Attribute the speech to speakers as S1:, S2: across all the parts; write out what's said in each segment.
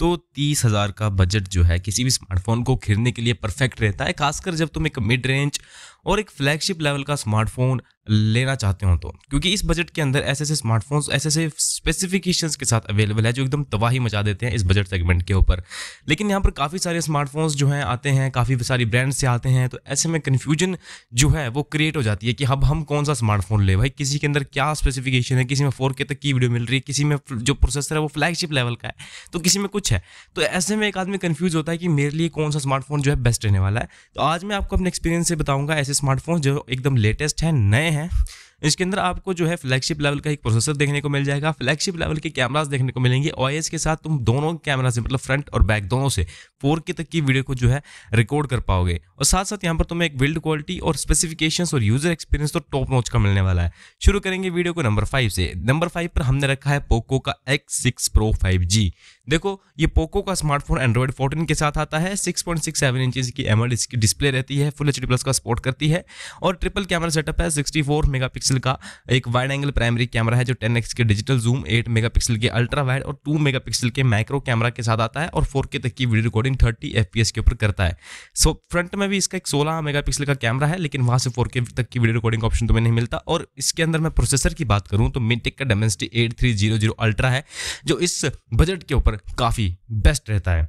S1: तो तीस हज़ार का बजट जो है किसी भी स्मार्टफोन को खरीदने के लिए परफेक्ट रहता है खासकर जब तुम एक मिड रेंज और एक फ्लैगशिप लेवल का स्मार्टफोन लेना चाहते हो तो क्योंकि इस बजट के अंदर ऐसे ऐसे स्मार्टफोन्स ऐसे ऐसे स्पेसिफिकेशंस के साथ अवेलेबल है जो एकदम तबाही मचा देते हैं इस बजट सेगमेंट के ऊपर लेकिन यहाँ पर काफ़ी सारे स्मार्टफोन्स जो हैं आते हैं काफ़ी सारी ब्रांड्स से आते हैं तो ऐसे में कन्फ्यूजन जो है वो क्रिएट हो जाती है कि अब हम कौन सा स्मार्टफोन ले भाई किसी के अंदर क्या स्पेसिफिकेशन है किसी में फोर तक की वीडियो मिल रही है किसी में जो प्रोसेसर है वो फ्लैगशिप लेवल का है तो किसी में कुछ है तो ऐसे में एक आदमी कन्फ्यूज़ होता है कि मेरे लिए कौन सा स्मार्टफोन जो है बेस्ट रहने वाला है तो आज मैं आपको अपने एक्सपीरियंस से बताऊँगा ऐसे स्मार्टफोन जो एकदम लेटेस्ट हैं नए हैं इसके अंदर आपको जो है फ्लैगशिप लेवल का एक प्रोसेसर देखने को मिल जाएगा फ्लैगशिप लेवल के कैमराज देखने को मिलेंगे ओ के साथ तुम दोनों कैमरा से मतलब फ्रंट और बैक दोनों से फोर के तक की वीडियो को जो है रिकॉर्ड कर पाओगे और साथ साथ यहाँ पर तुम्हें एक बिल्ड क्वालिटी और स्पेसिफिकेशन और यूजर एक्सपीरियंस तो टॉप नोच का मिलने वाला है शुरू करेंगे वीडियो को नंबर फाइव से नंबर फाइव पर हमने रखा है पोको का X six pro five G देखो ये पोको का स्मार्टफोन एंड्रॉइड 14 के साथ आता है 6.67 इंचेस की एमएल इसकी डिस्प्ले रहती है फुल एच प्लस का सपोर्ट करती है और ट्रिपल कैमरा सेटअप है 64 मेगापिक्सल मेगापिक्सल का एक वाइड एंगल प्राइमरी कैमरा है जो टेन एक्स के digital zoom eight megapixel के अल्ट्रा वाइड और टू मेगा पिक्सल के माइक्रो कैमरा के साथ आता है और फोर के तक की वीडियो रिकॉर्डिंग पी एस के ऊपर करता है सो so, फ्रंट में भी इसका एक मेगा पिक्सल का कैमरा है लेकिन वहाँ से के तक की वीडियो रिकॉर्डिंग ऑप्शन तुम्हें नहीं मिलता और इसके अंदर मैं प्रोसेसर की बात करूँ तो मिनटेक का डेमेंसिटी एट अल्ट्रा है जो इस बजट के ऊपर काफ़ी बेस्ट रहता है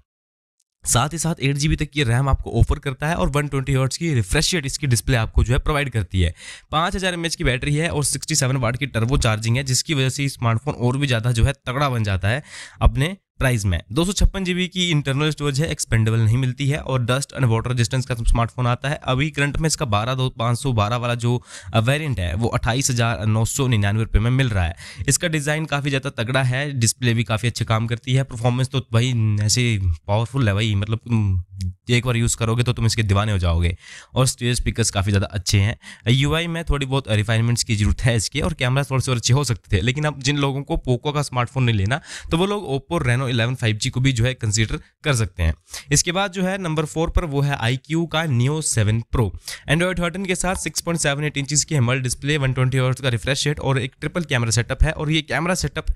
S1: साथ ही साथ एट जी तक की रैम आपको ऑफर करता है और वन ट्वेंटी की रिफ्रेश रेट इसकी डिस्प्ले आपको जो है प्रोवाइड करती है पाँच हज़ार एम की बैटरी है और सिक्सटी सेवन वाट की टर्बो चार्जिंग है जिसकी वजह से स्मार्टफोन और भी ज़्यादा जो है तगड़ा बन जाता है अपने प्राइस में दो जीबी की इंटरनल स्टोरेज है एक्सपेंडेबल नहीं मिलती है और डस्ट एंड वाटर रेजिस्टेंस का स्मार्टफोन आता है अभी करंट में इसका बारह दो पाँच सौ बारह वाला जो वेरियंट है वो अट्ठाईस हज़ार नौ सौ निन्यानवे रुपये में मिल रहा है इसका डिज़ाइन काफ़ी ज़्यादा तगड़ा है डिस्प्ले भी काफ़ी अच्छे काम करती है परफॉर्मेंस तो भाई ऐसे पावरफुल है भाई मतलब एक बार यूज़ करोगे तो तुम इसके दीवाने हो जाओगे और स्टेज स्पीकर्स काफ़ी ज़्यादा अच्छे हैं यू में थोड़ी बहुत रिफाइनमेंट्स की जरूरत है इसके और कैमरा थोड़े से अच्छे हो सकते थे लेकिन अब जिन लोगों को पोको का स्मार्टफोन नहीं लेना तो वो लोग Oppo Reno eleven five G को भी जो है कंसिडर कर सकते हैं इसके बाद जो है नंबर फोर पर वो है आई क्यू का Neo seven pro Android thirteen के साथ six point seven eight inches की हेमल डिस्प्ले वन ट्वेंटी का रिफ्रेश रेट और एक ट्रिपल कैमरा सेटअप है और ये कैमरा सेटअप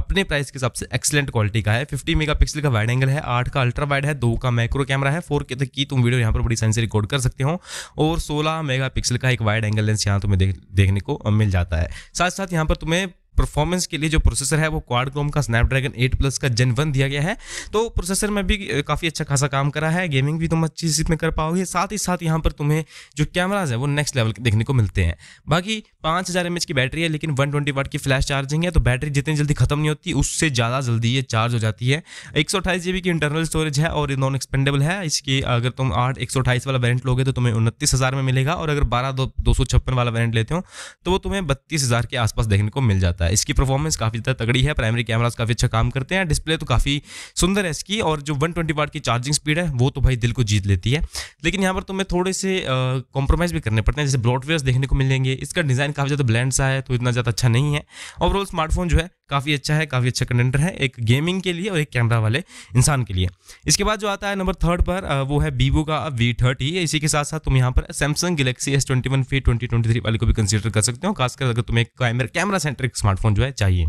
S1: अपने प्राइस के हिसाब से एक्सलेंट क्वालिटी का है 50 मेगापिक्सल का वाइड एंगल है आठ का अल्ट्रा वाइड है दो का मैक्रो कैमरा है फोर के तक की तुम वीडियो यहाँ पर बड़ी साइन से रिकॉर्ड कर सकते हो और 16 मेगापिक्सल का एक वाइड एंगल लेंस यहाँ तुम्हें देखने को मिल जाता है साथ साथ यहाँ पर तुम्हें परफॉर्मेंस के लिए जो प्रोसेसर है वो क्वाड क्रोम का स्नैपड्रैगन 8 प्लस का जेन वन दिया गया है तो प्रोसेसर में भी काफ़ी अच्छा खासा काम करा है गेमिंग भी तुम अच्छी चीज़ में कर पाओगे साथ ही साथ यहाँ पर तुम्हें जो कैमराज है वो नेक्स्ट लेवल के देखने को मिलते हैं बाकी पाँच हज़ार की बैटरी है लेकिन वन ट्वेंटी वाट की फ्लैश चार्जिंग है तो बैटरी जितनी जल्दी खत्म नहीं होती उससे ज़्यादा जल्दी ये चार्ज हो जाती है एक सौ की इंटरनल स्टोरेज है और नॉन एक्सपेंडेबल है इसकी अगर तुम आठ एक सौ वाला वेरेंट लोगे तो तुम्हें उनतीस हज़ार में मिलेगा और अगर बारह दो सौ छप्पन वाला वेरेंट लेते हो तो वो तुम्हें बत्तीस हज़ार के आसपास देखने को मिल जाता है इसकी परफॉर्मेंस काफ़ी ज़्यादा तगड़ी है प्राइमरी कैमराज काफ़ी अच्छा काम करते हैं डिस्प्ले तो काफ़ी सुंदर है इसकी और जो वन ट्वेंटी की चार्जिंग स्पीड है वो तो भाई दिल को जीत लेती है लेकिन यहाँ पर तो मैं थोड़े से कॉम्प्रोमाइज़ भी करने पड़ते हैं जैसे ब्रॉडवेयर्स देखने को मिलेंगे इसका डिज़ाइन काफ़ी ज़्यादा ब्लैंड सा है तो इतना ज़्यादा अच्छा नहीं है ओवरऑल स्मार्टफोन जो है काफ़ी अच्छा है काफ़ी अच्छा कंटेंटर है एक गेमिंग के लिए और एक कैमरा वाले इंसान के लिए इसके बाद जो आता है नंबर थर्ड पर वो है वीवो का वी थर्टी इसी के साथ साथ तुम यहाँ पर Samsung Galaxy S twenty one FE twenty twenty three वाले को भी कंसिडर कर सकते हो खासकर अगर तुम एक कैमरा सेंटर स्मार्ट स्मार्टफोन जो है चाहिए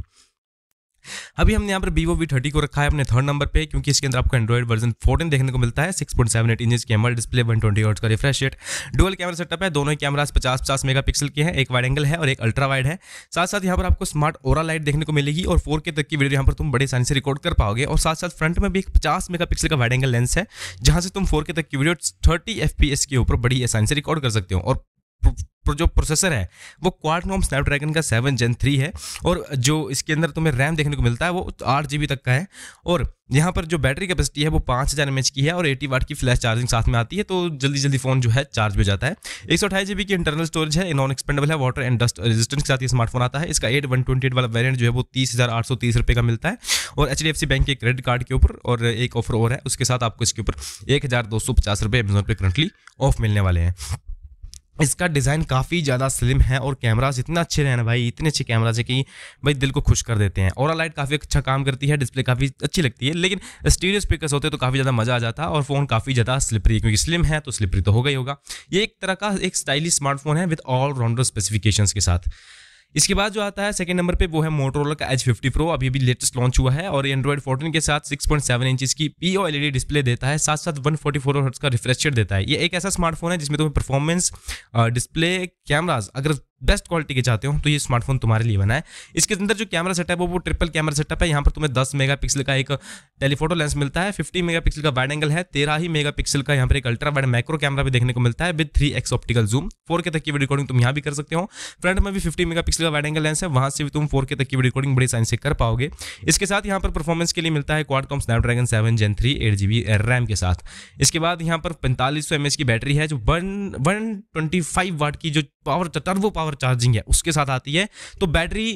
S1: अभी हमने यहाँ पर वीवो वी थर्टी को रखा है अपने थर्ड नंबर पे क्योंकि इसके अंदर आपको एंड्रॉइड वर्जन 14 देखने को मिलता है 6.78 point seven eight inch camera display one twenty का refresh rate dual camera setup है दोनों कैमराज 50 50 मेगापिक्सल के हैं एक वाइड एंगल है और एक अल्ट्रा वाइड है साथ साथ यहाँ पर आपको स्मार्ट ओरा लाइट देखने को मिलेगी और फोर तक की वीडियो यहाँ पर तुम बड़े आसानी से रिकॉर्ड कर पाओगे और साथ साथ फ्रंट में भी एक पचास मेगा का वाइड एंगल लेंस है जहाँ से तुम फोर तक की वीडियो थर्टी एफ के ऊपर बड़ी आसानी से रिकॉर्ड कर सकते हो और जो प्रोसेसर है वो क्वाडकॉम स्नैपड्रैगन का सेवन जेन थ्री है और जो इसके अंदर तुम्हें रैम देखने को मिलता है वो तो आठ जी तक का है और यहाँ पर जो बैटरी कैपेसिटी है वो पाँच हज़ार एम की है और एटी वाट की फ्लैश चार्जिंग साथ में आती है तो जल्दी जल्दी फ़ोन जो है चार्ज भी जाता है एक सौ अठाई जी की इंटरनल स्टोरेज है नॉन एक्सपेंडेबल है वाटर एंड डस्ट रेजिस्टेंस के साथ ये स्मार्टफोन आता है इसका एट वन ट्वेंटी एट वाला वेरियंट जो है वो तीस हज़ार आठ सौ तीस रुपये का मिलता है और H D F C bank के क्रेडिट कार्ड के ऊपर और एक ऑफर और है उसके साथ आपको इसके ऊपर एक हज़ार दो सौ पचास रुपये अमेजोन पे करंटली ऑफ मिलने वाले हैं इसका डिज़ाइन काफ़ी ज़्यादा स्लिम है और कैमराज इतना अच्छे रहे हैं भाई इतने अच्छे कैमराज है कि भाई दिल को खुश कर देते हैं और लाइट काफ़ी अच्छा काम करती है डिस्प्ले काफ़ी अच्छी लगती है लेकिन स्टीरियो स्पीकर्स होते तो काफ़ी ज़्यादा मज़ा आ जाता और फ़ोन काफ़ी ज़्यादा स्लिपरी क्योंकि स्लिम है तो स्लिपरी तो होगा ही होगा ये एक तरह का एक स्टाइलिश स्मार्टफोन है विद ऑल राउंडर स्पेसिफिकेशन के साथ इसके बाद जो आता है सेकंड नंबर पे वो है मोटरोला का एच फिफ्टी प्रो अभी अभी लेटेस्ट लॉन्च हुआ है और एंड्रॉइड 14 के साथ 6.7 पॉइंट इंचज की पी ओ डिस्प्ले देता है साथ साथ 144 फोर्टी का रिफ्रेश देता है ये एक ऐसा स्मार्टफोन है जिसमें तुम्हें परफॉर्मेंस डिस्प्ले कैमराज अगर बेस्ट क्वालिटी के चाहते हो तो ये स्मार्टफोन तुम्हारे लिए बना है इसके अंदर जो कैमरा सेटअप है वो ट्रिपल कैमरा सेटअप है यहाँ पर तुम्हें 10 मेगापिक्सल का एक टेलीफोटो लेंस मिलता है 50 मेगापिक्सल का वाइड एंगल है तेरह ही मेगापिक्सल का यहाँ पर एक अल्ट्रा वाइड माइक्रो कैमरा भी देखने को मिलता है with three X optical zoom four के तक की रिकॉर्डिंग तुम यहाँ भी कर सकते हो फ्रंट में भी फिफ्टी मेगा का वाइड एंगल लेंस है वहाँ से भी तुम फोर के तक की रिकॉर्डिंग बड़ी साइन से कर पाओगे इसके साथ यहाँ पर परफॉर्मेंस के लिए मिलता है Qualcomm dragon seven gen three eight RAM के साथ इसके बाद यहाँ पर पैंतालीस सौ एम की बैटरी है जो one one twenty five watt की जो पावर टर्बो पावर चार्जिंग है उसके साथ आती है तो बैटरी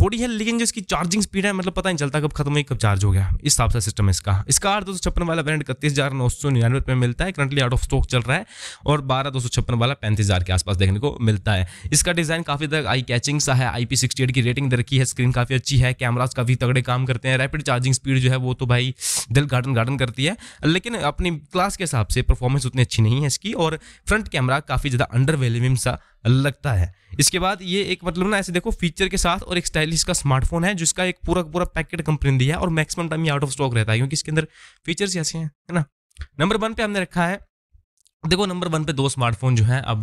S1: थोड़ी है लेकिन जो इसकी चार्जिंग स्पीड है मतलब पता नहीं चलता कब खत्म हुई कब चार्ज हो गया इस हिसाब से सिस्टम है इसका इसका आठ दो सौ छप्पन वाला ब्रांड इकतीस हज़ार नौ सौ निन्यानवे रुपये मिलता है करंटली आउट ऑफ स्टॉक चल रहा है और बारह दो सौ छप्पन वाला पैंतीस हज़ार के आसपास देखने को मिलता है इसका डिज़ाइन काफ़ी तक आई कैचिंग सा है आई पी सिक्सटी एट की रेटिंग दे रखी है स्क्रीन काफ़ी अच्छी है कैमराज काफ़ी तगड़े काम करते हैं रैपिड चार्जिंग स्पीड जो है वो तो भाई दिल गार्डन गार्डन करती है लेकिन अपनी क्लास के हिसाब से परफॉर्मेंस उतनी अच्छी नहीं है इसकी और फ्रंट कैमरा काफ़ी ज़्यादा अंडर वेल्यूम सा लगता है इसके बाद ये एक मतलब ना ऐसे देखो फीचर के साथ और एक स्टाइलिश का स्मार्टफोन है जिसका एक पूरा पूरा पैकेट कंपनी ने दिया है और मैक्सिमम टाइम ये आउट ऑफ स्टॉक रहता है क्योंकि इसके अंदर फीचर्स ऐसे हैं है ना नंबर वन पे हमने रखा है देखो नंबर वन पे दो स्मार्टफोन जो हैं अब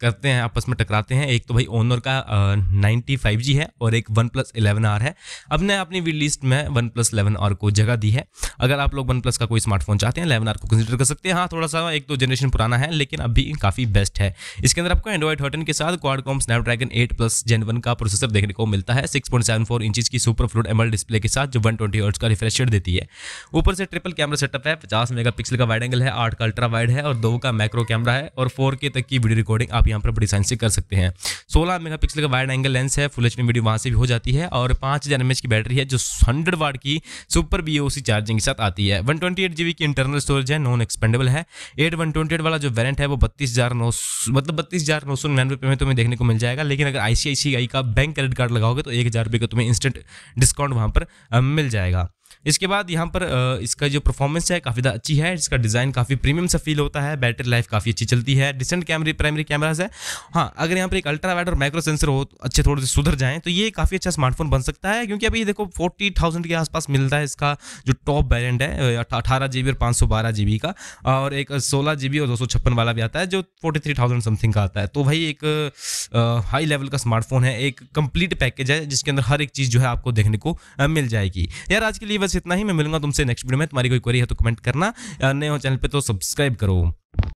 S1: करते हैं आपस में टकराते हैं एक तो भाई ओनर का नाइन्टी फाइव जी है और एक वन प्लस इलेवन आर है अब ने अपनी वी लिस्ट में वन प्लस इलेवन आर को जगह दी है अगर आप लोग वन प्लस का कोई स्मार्टफोन चाहते हैं इलेवन आर को कंसिडर कर सकते हैं हाँ थोड़ा सा एक दो तो जनरेशन पुराना है लेकिन अभी भी काफ़ी बेस्ट है इसके अंदर आपको एंड्रॉइड थर्टन के साथ Qualcomm Snapdragon eight plus gen one का प्रोसेसर देखने को मिलता है six point seven four inches की सुपर फ्लूड एमल डिस्प्ले के साथ जो वन ट्वेंटी का रिफ्रेशर देती है ऊपर से ट्रिपल कैमरा सेटअप है पचास मेगा का वाइड एंगल है आठ का अल्ट्रा वाइड है और दो का मैक्रो कैमरा है और फोर तक की वीडियो रिकॉर्डिंग आप यहाँ पर बड़ी साइंस से कर सकते हैं सोलह मेगा का वाइड एंगल लेंस है फुल एच वीडियो वहाँ से भी हो जाती है और पाँच हज़ार की बैटरी है जो हंड्रेड वाट की सुपर बी चार्जिंग के साथ आती है वन ट्वेंटी की इंटरनल स्टोरेज है नॉन एक्सपेंडेबल है एट वन ट्वेंटी वाला जो वेरेंट है वो बत्तीस हज़ार नौ मतलब बत्तीस हज़ार नौ सौ निन्यानवे रुपये में तुम्हें देखने को मिल जाएगा लेकिन अगर आई का बैंक क्रेडिट कार्ड लगाओगे तो एक हज़ार रुपये का तुम्हें इंस्टेंट डिस्काउंट वहाँ पर मिल जाएगा इसके बाद यहाँ पर इसका जो परफॉर्मेंस है काफ़ी अच्छी है इसका डिज़ाइन काफ़ी प्रीमियम सा फील होता है बैटरी लाइफ काफ़ी अच्छी चलती है डिसेंट कैमरे प्राइमरी कैमराज है हाँ अगर यहाँ पर एक अल्ट्रा वाइड और माइक्रो सेंसर हो तो अच्छे थोड़े से सुधर जाएँ तो ये काफ़ी अच्छा स्मार्टफोन बन सकता है क्योंकि अभी देखो फोर्टी थाउजेंड के आसपास मिलता है इसका जो टॉप वेरियंट है अठारह जी और पाँच सौ बारह का और एक सोलह जी और दो सौ छप्पन वाला भी आता है जो फोर्टी थ्री थाउजेंड समथिंग का आता है तो भाई एक हाई लेवल का स्मार्टफोन है एक कंप्लीट पैकेज है जिसके अंदर हर एक चीज़ जो है आपको देखने को मिल जाएगी यार आज के लिए बस इतना ही मैं मिलूंगा तुमसे नेक्स्ट वीडियो में तुम्हारी कोई क्वेरी है तो कमेंट करना नए हो चैनल पर तो सब्सक्राइब करो